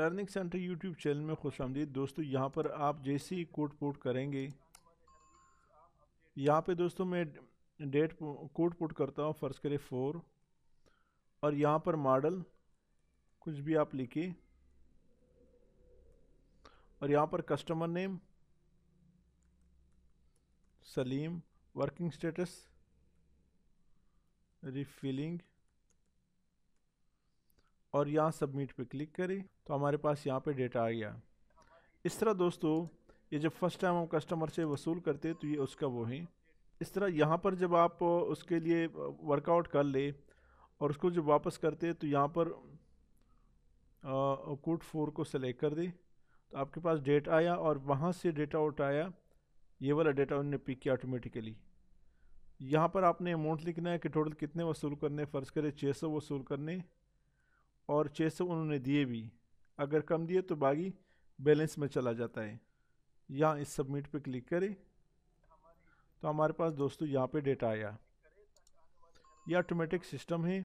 learning centre YouTube channel में खुश आमदीद दोस्तों यहाँ पर आप जैसे ही कोट पुट करेंगे यहाँ पे दोस्तों मैं डेट कोट पुट करता हूँ फ़र्ज़ करें फ़ोर और यहाँ पर मॉडल कुछ भी आप लिखिए और यहाँ पर customer name Salim working status refilling और यहाँ सबमिट पे क्लिक करें तो हमारे पास यहाँ पे डेटा आ गया इस तरह दोस्तों ये जब फर्स्ट टाइम हम कस्टमर से वसूल करते तो ये उसका वो है इस तरह यहाँ पर जब आप उसके लिए वर्कआउट कर ले और उसको जब वापस करते तो यहाँ पर कोट फोर को सेलेक्ट कर दे तो आपके पास डेट आया और वहाँ से डेटा उठाया ये वाला डेटा उन्होंने पिक किया ऑटोमेटिकली यहाँ पर आपने अमाउंट लिखना है कि टोटल कितने वसूल करने फ़र्ज़ करें छः सौ वसूल करने और छः सौ उन्होंने दिए भी अगर कम दिए तो बागी बैलेंस में चला जाता है यहाँ इस सबमिट पे क्लिक करें तो हमारे पास दोस्तों यहाँ पे डेटा आया ये ऑटोमेटिक सिस्टम है